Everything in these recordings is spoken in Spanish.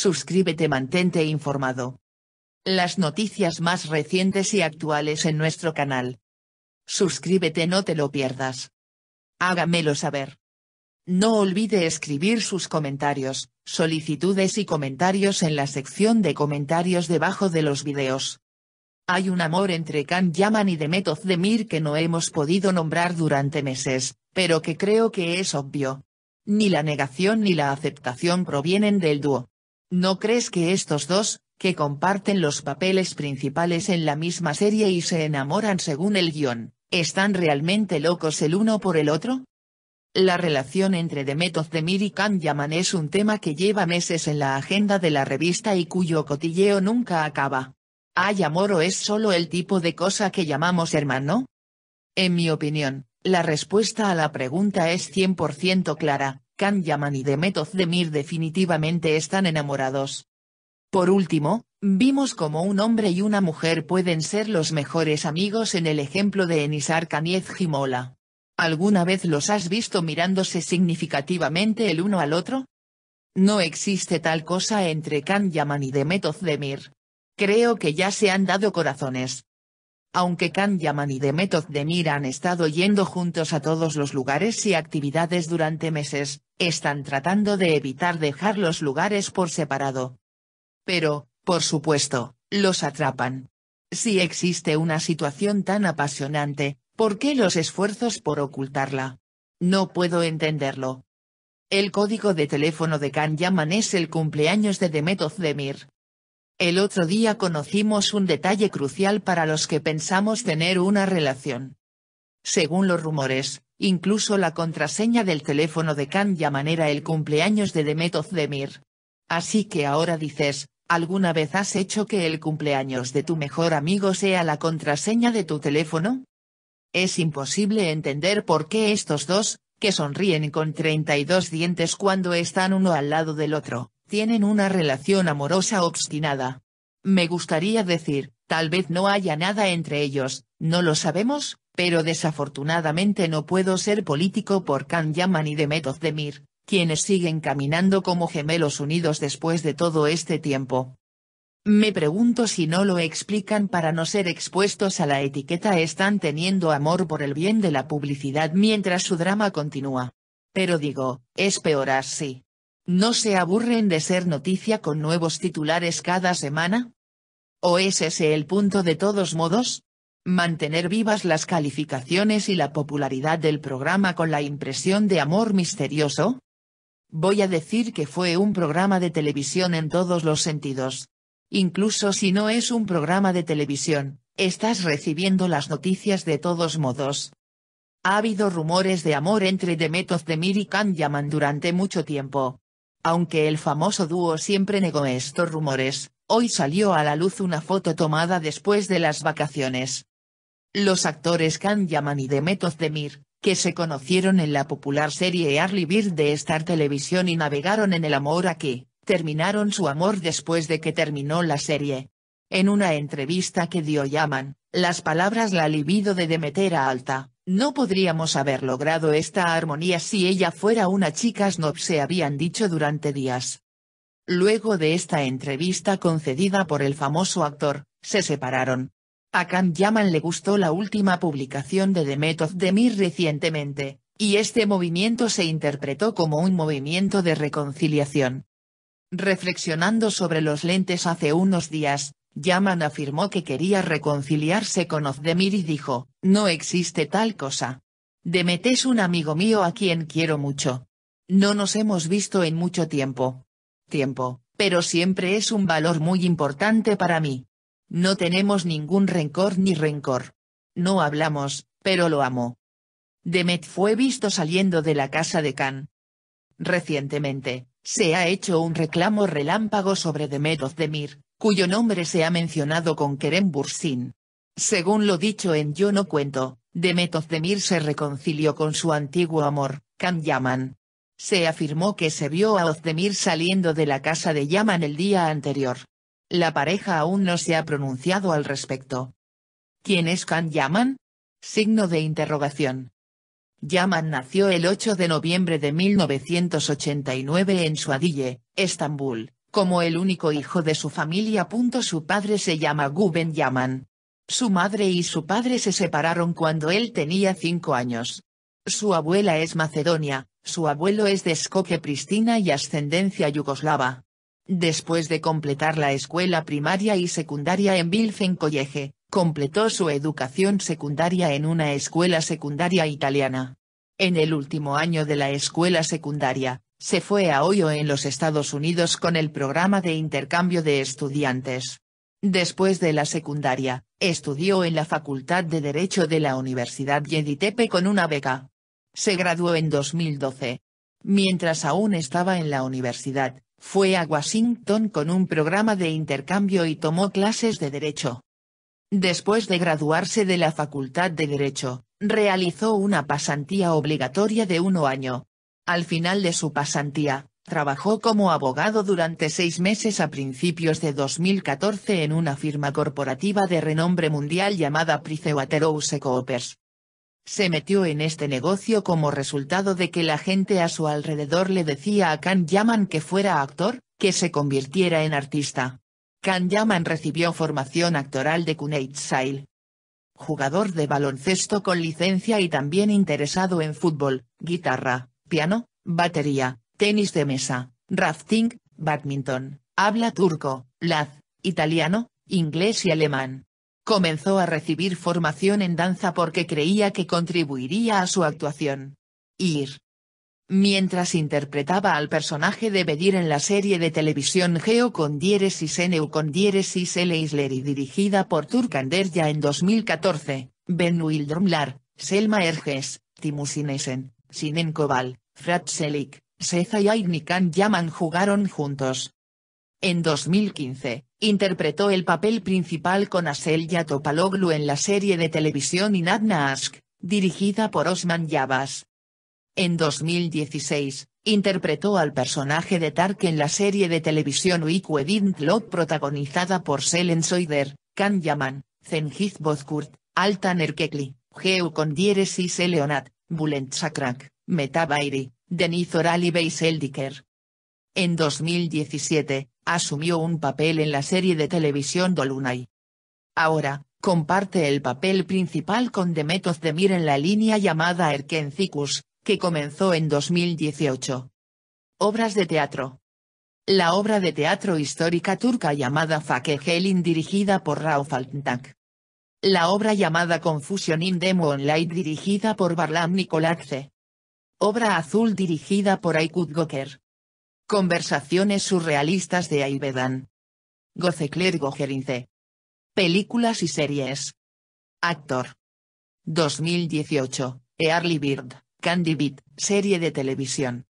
suscríbete mantente informado. Las noticias más recientes y actuales en nuestro canal. Suscríbete no te lo pierdas. Hágamelo saber. No olvide escribir sus comentarios, solicitudes y comentarios en la sección de comentarios debajo de los videos. Hay un amor entre Can Yaman y Demet Mir que no hemos podido nombrar durante meses, pero que creo que es obvio. Ni la negación ni la aceptación provienen del dúo. ¿No crees que estos dos, que comparten los papeles principales en la misma serie y se enamoran según el guión, están realmente locos el uno por el otro? La relación entre Demet Demir y Khan Yaman es un tema que lleva meses en la agenda de la revista y cuyo cotilleo nunca acaba. ¿Hay amor o es solo el tipo de cosa que llamamos hermano? En mi opinión, la respuesta a la pregunta es 100% clara, Can Yaman y Demet Özdemir definitivamente están enamorados. Por último, vimos cómo un hombre y una mujer pueden ser los mejores amigos en el ejemplo de Enisar Kaniez Gimola. ¿Alguna vez los has visto mirándose significativamente el uno al otro? No existe tal cosa entre Can Yaman y Demet Demir. Creo que ya se han dado corazones aunque Can Yaman y The Demir han estado yendo juntos a todos los lugares y actividades durante meses, están tratando de evitar dejar los lugares por separado. Pero, por supuesto, los atrapan. Si existe una situación tan apasionante, ¿por qué los esfuerzos por ocultarla? No puedo entenderlo. El código de teléfono de Can Yaman es el cumpleaños de Demetov Demir. El otro día conocimos un detalle crucial para los que pensamos tener una relación. Según los rumores, incluso la contraseña del teléfono de Khan manera el cumpleaños de Demet Demir. Así que ahora dices, ¿alguna vez has hecho que el cumpleaños de tu mejor amigo sea la contraseña de tu teléfono? Es imposible entender por qué estos dos, que sonríen con 32 dientes cuando están uno al lado del otro, tienen una relación amorosa obstinada. Me gustaría decir, tal vez no haya nada entre ellos, no lo sabemos, pero desafortunadamente no puedo ser político por Can Yaman y Demet Özdemir, quienes siguen caminando como gemelos unidos después de todo este tiempo. Me pregunto si no lo explican para no ser expuestos a la etiqueta están teniendo amor por el bien de la publicidad mientras su drama continúa. Pero digo, es peor así. ¿No se aburren de ser noticia con nuevos titulares cada semana? ¿O es ese el punto de todos modos? Mantener vivas las calificaciones y la popularidad del programa con la impresión de amor misterioso? Voy a decir que fue un programa de televisión en todos los sentidos. Incluso si no es un programa de televisión, estás recibiendo las noticias de todos modos. Ha habido rumores de amor entre de Mir y Can Yaman durante mucho tiempo, aunque el famoso dúo siempre negó estos rumores, hoy salió a la luz una foto tomada después de las vacaciones. Los actores Khan Yaman y Demet Demir, que se conocieron en la popular serie Early Bird de Star Television y navegaron en el amor aquí, terminaron su amor después de que terminó la serie. En una entrevista que dio Yaman, las palabras la libido de Demetera alta, no podríamos haber logrado esta armonía si ella fuera una chica snob se habían dicho durante días. Luego de esta entrevista concedida por el famoso actor, se separaron. A Khan Yaman le gustó la última publicación de The Method de Mir recientemente, y este movimiento se interpretó como un movimiento de reconciliación. Reflexionando sobre los lentes hace unos días, Yaman afirmó que quería reconciliarse con Ozdemir y dijo, no existe tal cosa. Demet es un amigo mío a quien quiero mucho. No nos hemos visto en mucho tiempo. Tiempo, pero siempre es un valor muy importante para mí. No tenemos ningún rencor ni rencor. No hablamos, pero lo amo. Demet fue visto saliendo de la casa de Khan. Recientemente, se ha hecho un reclamo relámpago sobre Demet Ozdemir, cuyo nombre se ha mencionado con Kerem Bursin. Según lo dicho en Yo no cuento, Demet Özdemir se reconcilió con su antiguo amor, Can Yaman. Se afirmó que se vio a Ozdemir saliendo de la casa de Yaman el día anterior. La pareja aún no se ha pronunciado al respecto. ¿Quién es Can Yaman? Signo de interrogación. Yaman nació el 8 de noviembre de 1989 en Suadille, Estambul, como el único hijo de su familia. Su padre se llama Guben Yaman. Su madre y su padre se separaron cuando él tenía cinco años. Su abuela es macedonia, su abuelo es de Escocia, Pristina y ascendencia yugoslava. Después de completar la escuela primaria y secundaria en Bilfen completó su educación secundaria en una escuela secundaria italiana. En el último año de la escuela secundaria, se fue a Ohio en los Estados Unidos con el programa de intercambio de estudiantes. Después de la secundaria, estudió en la Facultad de Derecho de la Universidad Yeditepe con una beca. Se graduó en 2012. Mientras aún estaba en la universidad, fue a Washington con un programa de intercambio y tomó clases de derecho. Después de graduarse de la Facultad de Derecho, realizó una pasantía obligatoria de uno año, al final de su pasantía, trabajó como abogado durante seis meses a principios de 2014 en una firma corporativa de renombre mundial llamada PricewaterhouseCoopers. Coopers. Se metió en este negocio como resultado de que la gente a su alrededor le decía a Kan Yaman que fuera actor, que se convirtiera en artista. Kan Yaman recibió formación actoral de Kunate Sail, jugador de baloncesto con licencia y también interesado en fútbol, guitarra, piano, batería, tenis de mesa, rafting, badminton, habla turco, laz, italiano, inglés y alemán. Comenzó a recibir formación en danza porque creía que contribuiría a su actuación. Ir. Mientras interpretaba al personaje de Bedir en la serie de televisión Geo con y Seneu con diéresis L Isler y dirigida por Turkander ya en 2014, Ben Wildrumlar, Selma Erges, Timusinesen, Sinenkoval, Selik, Seza y Aignikan Yaman jugaron juntos. En 2015, interpretó el papel principal con Asel Yatopaloglu en la serie de televisión Inadna Ask, dirigida por Osman Yabas. En 2016, interpretó al personaje de Tark en la serie de televisión Week Lot protagonizada por Selen Soider, Kan Yaman, Zengiz Bozkurt, Altan Erkekli, Geu Kondieres y Seleonat. Bulent Sakrak, Meta Bairi, Denis Oral y En 2017, asumió un papel en la serie de televisión Dolunay. Ahora, comparte el papel principal con Demet Demir en la línea llamada Erkencicus, que comenzó en 2018. Obras de teatro. La obra de teatro histórica turca llamada Helin dirigida por Rauf Altak la obra llamada Confusion in Demo Online dirigida por Barlam Nicolatze. Obra azul dirigida por Aykut Goker. Conversaciones surrealistas de Ayvedan. Gozekler Gogerince. Películas y series. Actor. 2018, Early Bird, Candy Beat, serie de televisión.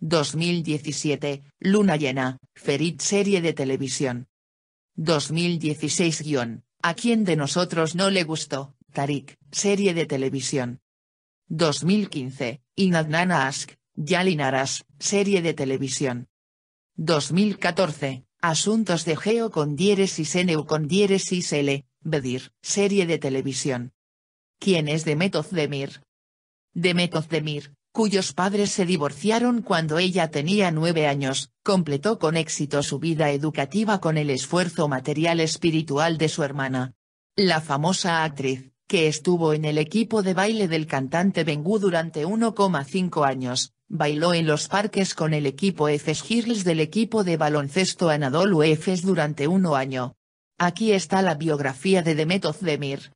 2017, Luna Llena, Ferit serie de televisión. 2016- ¿A quién de nosotros no le gustó? Tarik, serie de televisión. 2015, Inadnana Ask, Yalin serie de televisión. 2014, Asuntos de Geo con y Seneu con y L, Bedir, serie de televisión. ¿Quién es Demetozdemir? Demir cuyos padres se divorciaron cuando ella tenía nueve años, completó con éxito su vida educativa con el esfuerzo material espiritual de su hermana. La famosa actriz, que estuvo en el equipo de baile del cantante Bengu durante 1,5 años, bailó en los parques con el equipo Efes Girls del equipo de baloncesto Anadolu Efes durante uno año. Aquí está la biografía de Demet Özdemir.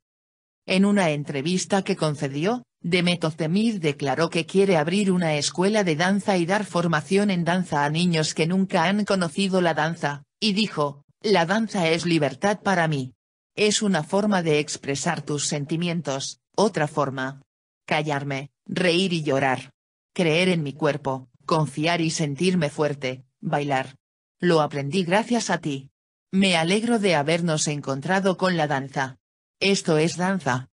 En una entrevista que concedió, Demetotemir declaró que quiere abrir una escuela de danza y dar formación en danza a niños que nunca han conocido la danza, y dijo, la danza es libertad para mí. Es una forma de expresar tus sentimientos, otra forma. Callarme, reír y llorar. Creer en mi cuerpo, confiar y sentirme fuerte, bailar. Lo aprendí gracias a ti. Me alegro de habernos encontrado con la danza. Esto es danza.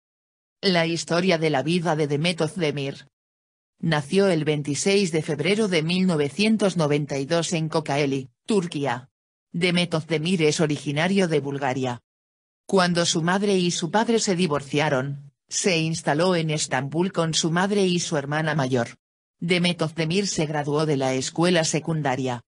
La historia de la vida de Demet Özdemir. Nació el 26 de febrero de 1992 en Kocaeli, Turquía. Demet Özdemir es originario de Bulgaria. Cuando su madre y su padre se divorciaron, se instaló en Estambul con su madre y su hermana mayor. Demet Özdemir se graduó de la escuela secundaria.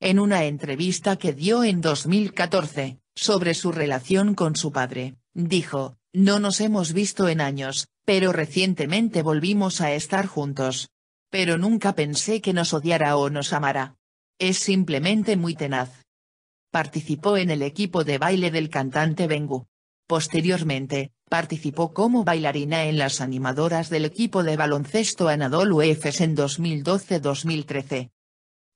En una entrevista que dio en 2014, sobre su relación con su padre, Dijo, no nos hemos visto en años, pero recientemente volvimos a estar juntos. Pero nunca pensé que nos odiara o nos amara. Es simplemente muy tenaz. Participó en el equipo de baile del cantante Bengu. Posteriormente, participó como bailarina en las animadoras del equipo de baloncesto Anadolu Efes en 2012-2013.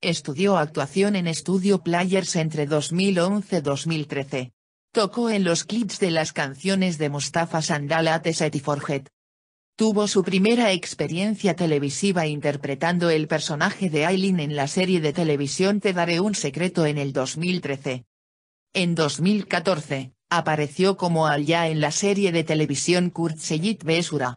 Estudió actuación en Studio Players entre 2011-2013. Tocó en los clips de las canciones de Mustafa Sandal At y Forget. Tuvo su primera experiencia televisiva interpretando el personaje de Aileen en la serie de televisión Te daré un secreto en el 2013. En 2014, apareció como Alya en la serie de televisión Kurt Seyit Besura.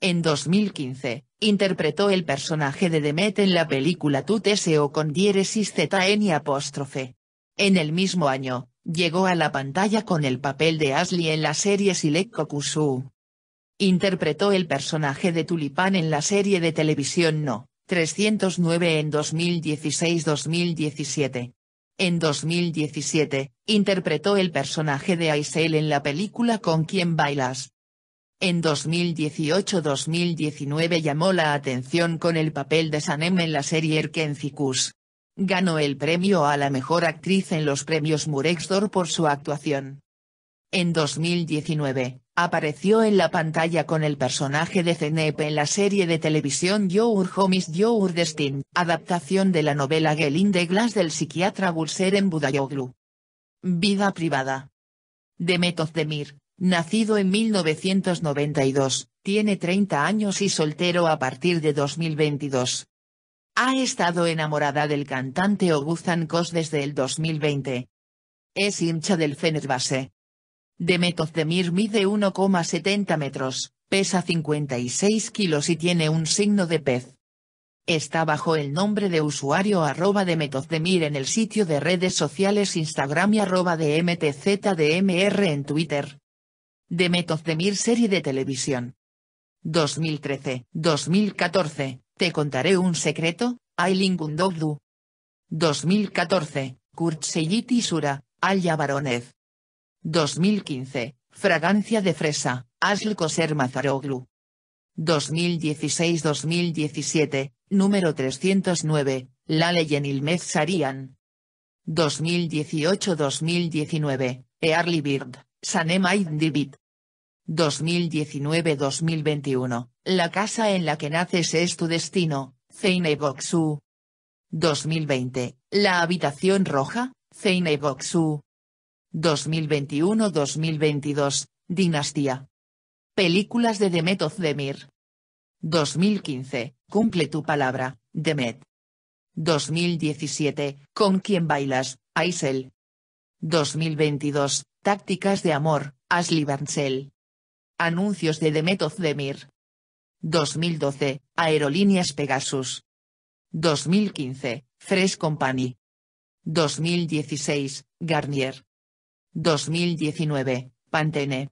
En 2015, interpretó el personaje de Demet en la película Tuteseo con diéresis ZN y apóstrofe. En el mismo año, Llegó a la pantalla con el papel de Ashley en la serie Silek Kokusu. Interpretó el personaje de Tulipán en la serie de televisión No. 309 en 2016-2017. En 2017, interpretó el personaje de Aisel en la película Con quién bailas. En 2018-2019 llamó la atención con el papel de Sanem en la serie Erkencicus ganó el premio a la mejor actriz en los premios Murexdor por su actuación. En 2019, apareció en la pantalla con el personaje de Cenepe en la serie de televisión Your Home is Your Destiny, adaptación de la novela Gelin de Glass del psiquiatra en Budayoglu. Vida privada. Demet Özdemir, nacido en 1992, tiene 30 años y soltero a partir de 2022 ha estado enamorada del cantante Oguzhan Kos desde el 2020. Es hincha del Fenerbahce. Demir mide 1,70 metros, pesa 56 kilos y tiene un signo de pez. Está bajo el nombre de usuario arroba de en el sitio de redes sociales Instagram y arroba de en Twitter. De Demir serie de televisión. 2013, 2014, te contaré un secreto, Ailing 2014, Kurt Sura, Alya Baronez 2015, Fragancia de fresa, Asl Koser Mazaroglu. 2016-2017, número 309, La en Ilmez Sarian. 2018-2019, Early Bird, Sanem Dibit. 2019-2021, La casa en la que naces es tu destino, Zeineboxu. 2020, La habitación roja, Zeineboxu. 2021-2022, Dinastía. Películas de Demet Ozdemir. 2015, Cumple tu palabra, Demet. 2017, Con quién bailas, Aisel. 2022, Tácticas de amor, Ashley Barnsell. Anuncios de Demet Mir. 2012, Aerolíneas Pegasus. 2015, Fresh Company. 2016, Garnier. 2019, Pantene.